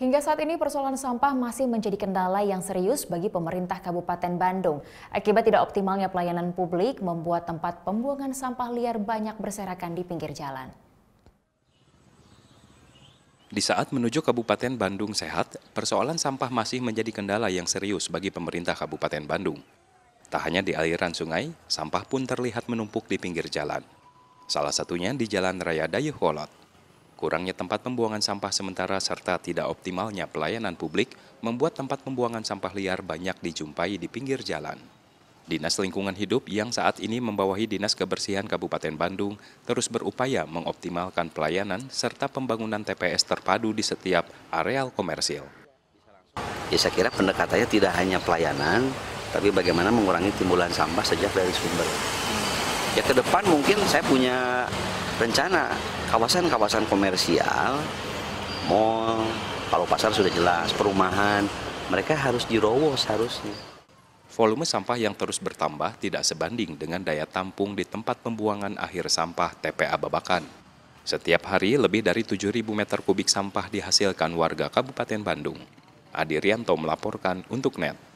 Hingga saat ini persoalan sampah masih menjadi kendala yang serius bagi pemerintah Kabupaten Bandung. Akibat tidak optimalnya pelayanan publik membuat tempat pembuangan sampah liar banyak berserakan di pinggir jalan. Di saat menuju Kabupaten Bandung sehat, persoalan sampah masih menjadi kendala yang serius bagi pemerintah Kabupaten Bandung. Tak hanya di aliran sungai, sampah pun terlihat menumpuk di pinggir jalan. Salah satunya di Jalan Raya Dayuh Kolot. Kurangnya tempat pembuangan sampah sementara serta tidak optimalnya pelayanan publik membuat tempat pembuangan sampah liar banyak dijumpai di pinggir jalan. Dinas Lingkungan Hidup yang saat ini membawahi Dinas Kebersihan Kabupaten Bandung terus berupaya mengoptimalkan pelayanan serta pembangunan TPS terpadu di setiap areal komersil. Ya saya kira pendekatannya tidak hanya pelayanan, tapi bagaimana mengurangi timbulan sampah sejak dari sumber. Ya ke depan mungkin saya punya rencana kawasan-kawasan komersial, mall, kalau pasar sudah jelas, perumahan, mereka harus dirowos harusnya. Volume sampah yang terus bertambah tidak sebanding dengan daya tampung di tempat pembuangan akhir sampah TPA Babakan. Setiap hari lebih dari 7.000 meter kubik sampah dihasilkan warga Kabupaten Bandung. Adi Rianto melaporkan untuk NET.